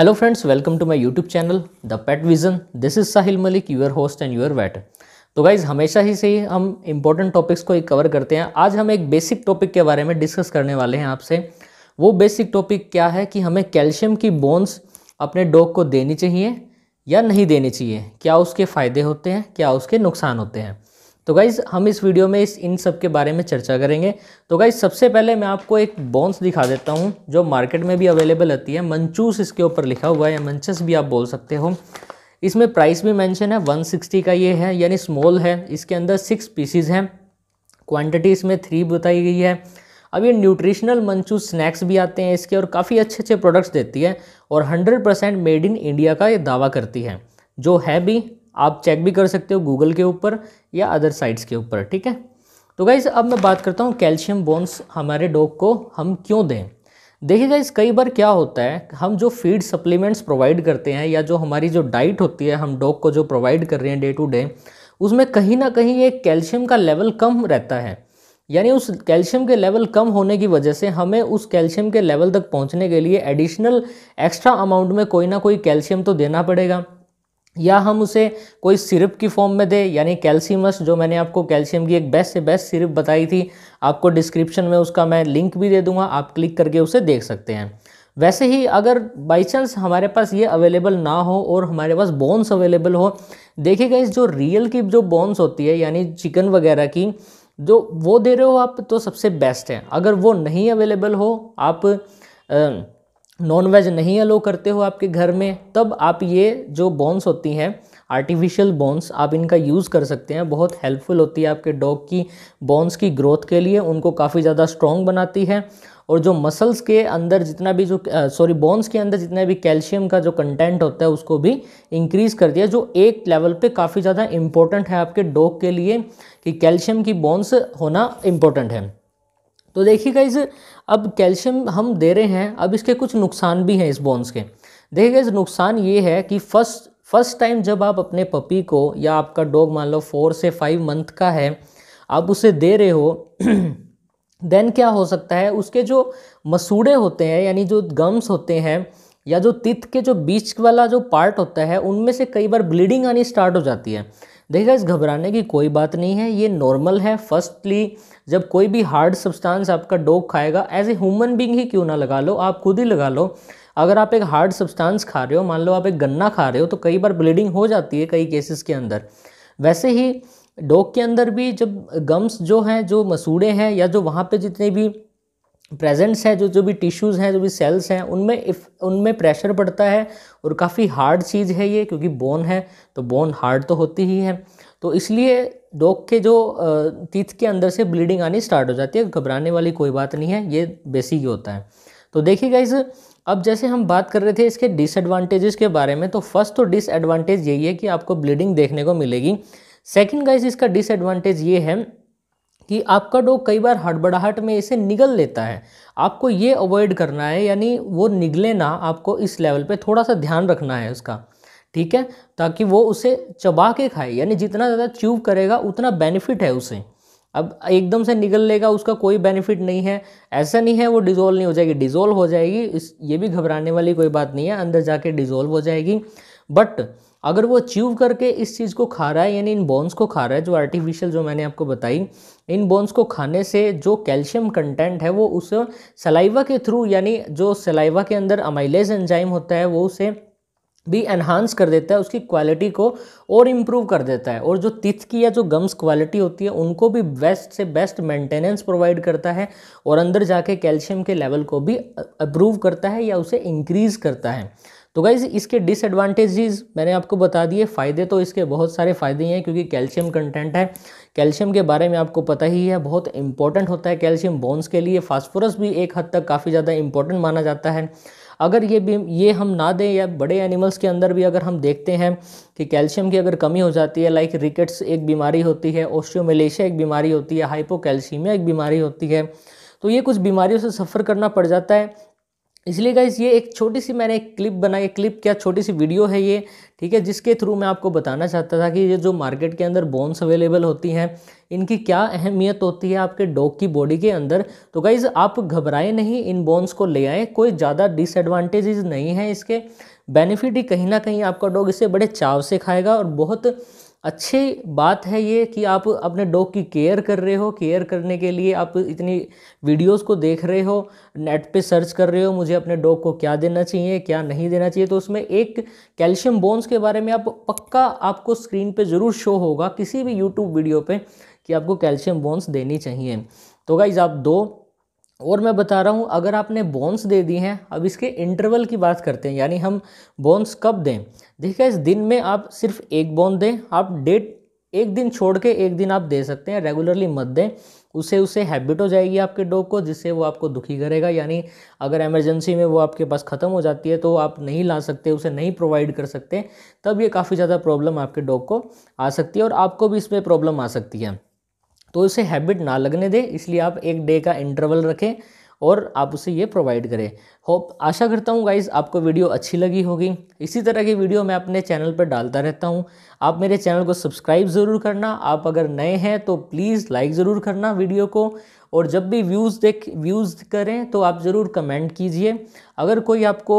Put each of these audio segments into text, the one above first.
hello friends welcome to my YouTube channel the pet vision this is Sahil Malik your host and your vet तो guys हमेशा ही से ही हम important topics को cover करते हैं आज हम एक बेसिक टॉपिक के बारे में डिस्कस करने वाले हैं आपसे वो बेसिक टॉपिक क्या है कि हमें कैल्शियम की बोन्स अपने डॉग को देनी चाहिए या नहीं देनी चाहिए क्या उसके फ़ायदे होते हैं क्या उसके नुकसान होते हैं तो गाइज़ हम इस वीडियो में इस इन सब के बारे में चर्चा करेंगे तो गाइज़ सबसे पहले मैं आपको एक बॉन्स दिखा देता हूँ जो मार्केट में भी अवेलेबल होती है मंचूस इसके ऊपर लिखा हुआ है या मंचस भी आप बोल सकते हो इसमें प्राइस भी मेंशन है 160 का ये है यानी स्मॉल है इसके अंदर सिक्स पीसीज हैं क्वान्टिटी इसमें थ्री बताई गई है अब ये न्यूट्रिशनल मंचूस स्नैक्स भी आते हैं इसके और काफ़ी अच्छे अच्छे प्रोडक्ट्स देती है और हंड्रेड मेड इन इंडिया का ये दावा करती है जो है भी आप चेक भी कर सकते हो गूगल के ऊपर या अदर साइट्स के ऊपर ठीक है तो गाइज़ अब मैं बात करता हूँ कैल्शियम बोन्स हमारे डॉग को हम क्यों दें देखिए गाइज़ कई बार क्या होता है हम जो फीड सप्लीमेंट्स प्रोवाइड करते हैं या जो हमारी जो डाइट होती है हम डॉग को जो प्रोवाइड कर रहे हैं डे टू डे उसमें कहीं ना कहीं ये कैल्शियम का लेवल कम रहता है यानी उस कैल्शियम के लेवल कम होने की वजह से हमें उस कैल्शियम के लेवल तक पहुंचने के लिए एडिशनल एक्स्ट्रा अमाउंट में कोई ना कोई कैल्शियम तो देना पड़ेगा या हम उसे कोई सिरप की फॉर्म में दें यानी कैल्शियमस जो मैंने आपको कैल्शियम की एक बेस्ट से बेस्ट सिरप बताई थी आपको डिस्क्रिप्शन में उसका मैं लिंक भी दे दूंगा आप क्लिक करके उसे देख सकते हैं वैसे ही अगर बाई चांस हमारे पास ये अवेलेबल ना हो और हमारे पास बोन्स अवेलेबल हो देखिएगा इस जो रियल की जो बोन्स होती है यानी चिकन वगैरह की जो वो दे रहे हो आप तो सबसे बेस्ट है अगर वो नहीं अवेलेबल हो आप आ, नॉन वेज नहीं अलो करते हो आपके घर में तब आप ये जो बोन्स होती हैं आर्टिफिशियल बोन्स आप इनका यूज़ कर सकते हैं बहुत हेल्पफुल होती है आपके डॉग की बोन्स की ग्रोथ के लिए उनको काफ़ी ज़्यादा स्ट्रॉन्ग बनाती है और जो मसल्स के अंदर जितना भी जो सॉरी बोन्स के अंदर जितना भी कैल्शियम का जो कंटेंट होता है उसको भी इंक्रीज़ कर दिया जो एक लेवल पे काफ़ी ज़्यादा इम्पोर्टेंट है आपके डॉग के लिए कि कैल्शियम की बोन्स होना इम्पोर्टेंट है तो देखिए इस अब कैल्शियम हम दे रहे हैं अब इसके कुछ नुकसान भी हैं इस बोन्स के देखिए इस नुकसान ये है कि फर्स्ट फर्स्ट टाइम जब आप अपने पपी को या आपका डॉग मान लो फोर से फाइव मंथ का है आप उसे दे रहे हो देन क्या हो सकता है उसके जो मसूड़े होते हैं यानी जो गम्स होते हैं या जो तिथ के जो बीच वाला जो पार्ट होता है उनमें से कई बार ब्लीडिंग आनी स्टार्ट हो जाती है देखिए इस घबराने की कोई बात नहीं है ये नॉर्मल है फर्स्टली जब कोई भी हार्ड सब्सटेंस आपका डॉग खाएगा एज ए ह्यूमन बींग ही क्यों ना लगा लो आप खुद ही लगा लो अगर आप एक हार्ड सब्सटेंस खा रहे हो मान लो आप एक गन्ना खा रहे हो तो कई बार ब्लीडिंग हो जाती है कई केसेस के अंदर वैसे ही डॉग के अंदर भी जब गम्स जो हैं जो मसूड़े हैं या जो वहाँ पे जितने भी प्रेजेंस है जो जो भी टिश्यूज़ हैं जो भी सेल्स हैं उनमें इफ उनमें प्रेशर पड़ता है और काफ़ी हार्ड चीज़ है ये क्योंकि बोन है तो बोन हार्ड तो होती ही है तो इसलिए डॉग के जो तीथ के अंदर से ब्लीडिंग आनी स्टार्ट हो जाती है घबराने वाली कोई बात नहीं है ये बेसिक ही होता है तो देखिए गाइज अब जैसे हम बात कर रहे थे इसके डिसएडवांटेजेस के बारे में तो फर्स्ट तो डिसएडवांटेज यही है कि आपको ब्लीडिंग देखने को मिलेगी सेकेंड गाइज इसका डिसएडवांटेज ये है कि आपका डॉग कई बार हड़बड़ाहट में इसे निगल लेता है आपको ये अवॉइड करना है यानी वो निगले ना आपको इस लेवल पे थोड़ा सा ध्यान रखना है उसका ठीक है ताकि वो उसे चबा के खाए यानी जितना ज़्यादा च्यूव करेगा उतना बेनिफिट है उसे अब एकदम से निगल लेगा उसका कोई बेनिफिट नहीं है ऐसा नहीं है वो डिज़ोल्व नहीं हो जाएगी डिज़ोल्व हो जाएगी इस ये भी घबराने वाली कोई बात नहीं है अंदर जाके डिज़ोल्व हो जाएगी बट अगर वो अचीव करके इस चीज़ को खा रहा है यानी इन बोन्स को खा रहा है जो आर्टिफिशियल जो मैंने आपको बताई इन बोन्स को खाने से जो कैल्शियम कंटेंट है वो उस सलाइवा के थ्रू यानी जो सलाइवा के अंदर अमाइलेज एंजाइम होता है वो उसे भी एनहांस कर देता है उसकी क्वालिटी को और इम्प्रूव कर देता है और जो तिथ की या जो गम्स क्वालिटी होती है उनको भी बेस्ट से बेस्ट मेंटेनेंस प्रोवाइड करता है और अंदर जाके कैल्शियम के लेवल को भी अप्रूव करता है या उसे इंक्रीज़ करता है तो गाइज इसके डिसएडवांटेजेस मैंने आपको बता दिए फ़ायदे तो इसके बहुत सारे फ़ायदे हैं क्योंकि कैल्शियम कंटेंट है कैल्शियम के बारे में आपको पता ही है बहुत इंपॉर्टेंट होता है कैल्शियम बोन्स के लिए फास्फोरस भी एक हद तक काफ़ी ज़्यादा इंपॉर्टेंट माना जाता है अगर ये भी ये हम ना दें या बड़े एनिमल्स के अंदर भी अगर हम देखते हैं कि कैल्शियम की अगर कमी हो जाती है लाइक रिकेट्स एक बीमारी होती है ओस्टियोमलेशिया एक बीमारी होती है हाइपोकैल्शीमिया एक बीमारी होती है तो ये कुछ बीमारियों से सफ़र करना पड़ जाता है इसलिए गाइज ये एक छोटी सी मैंने एक क्लिप बनाई क्लिप क्या छोटी सी वीडियो है ये ठीक है जिसके थ्रू मैं आपको बताना चाहता था कि ये जो मार्केट के अंदर बोन्स अवेलेबल होती हैं इनकी क्या अहमियत होती है आपके डॉग की बॉडी के अंदर तो गाइज़ आप घबराएं नहीं इन बोन्स को ले आएँ कोई ज़्यादा डिसएडवांटेजेस नहीं है इसके बेनिफिट ही कहीं ना कहीं आपका डॉग इसे बड़े चाव से खाएगा और बहुत अच्छी बात है ये कि आप अपने डॉग की केयर कर रहे हो केयर करने के लिए आप इतनी वीडियोस को देख रहे हो नेट पे सर्च कर रहे हो मुझे अपने डॉग को क्या देना चाहिए क्या नहीं देना चाहिए तो उसमें एक कैल्शियम बोन्स के बारे में आप पक्का आपको स्क्रीन पे ज़रूर शो होगा किसी भी यूट्यूब वीडियो पे कि आपको कैल्शियम बोन्स देनी चाहिए तो गाइज़ आप दो और मैं बता रहा हूँ अगर आपने बॉन्स दे दी हैं अब इसके इंटरवल की बात करते हैं यानी हम बॉन्स कब दें देखिए इस दिन में आप सिर्फ एक बोन दें आप डेट एक दिन छोड़ के एक दिन आप दे सकते हैं रेगुलरली मत दें उसे उसे हैबिट हो जाएगी आपके डॉग को जिससे वो आपको दुखी करेगा यानी अगर इमरजेंसी में वो आपके पास ख़त्म हो जाती है तो आप नहीं ला सकते उसे नहीं प्रोवाइड कर सकते तब ये काफ़ी ज़्यादा प्रॉब्लम आपके डॉग को आ सकती है और आपको भी इसमें प्रॉब्लम आ सकती है तो उसे हैबिट ना लगने दें इसलिए आप एक डे का इंटरवल रखें और आप उसे ये प्रोवाइड करें होप आशा करता हूँ गाइज़ आपको वीडियो अच्छी लगी होगी इसी तरह की वीडियो मैं अपने चैनल पर डालता रहता हूँ आप मेरे चैनल को सब्सक्राइब ज़रूर करना आप अगर नए हैं तो प्लीज़ लाइक ज़रूर करना वीडियो को और जब भी व्यूज़ देख व्यूज़ करें तो आप ज़रूर कमेंट कीजिए अगर कोई आपको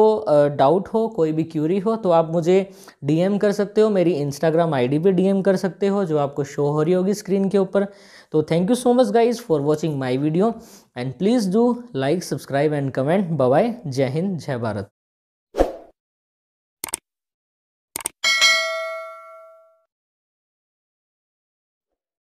डाउट हो कोई भी क्यूरी हो तो आप मुझे डीएम कर सकते हो मेरी इंस्टाग्राम आईडी पे डीएम कर सकते हो जो आपको शो हो रही होगी स्क्रीन के ऊपर तो thank you so much guys for watching my video and please do like subscribe and comment bye जय हिंद जय भारत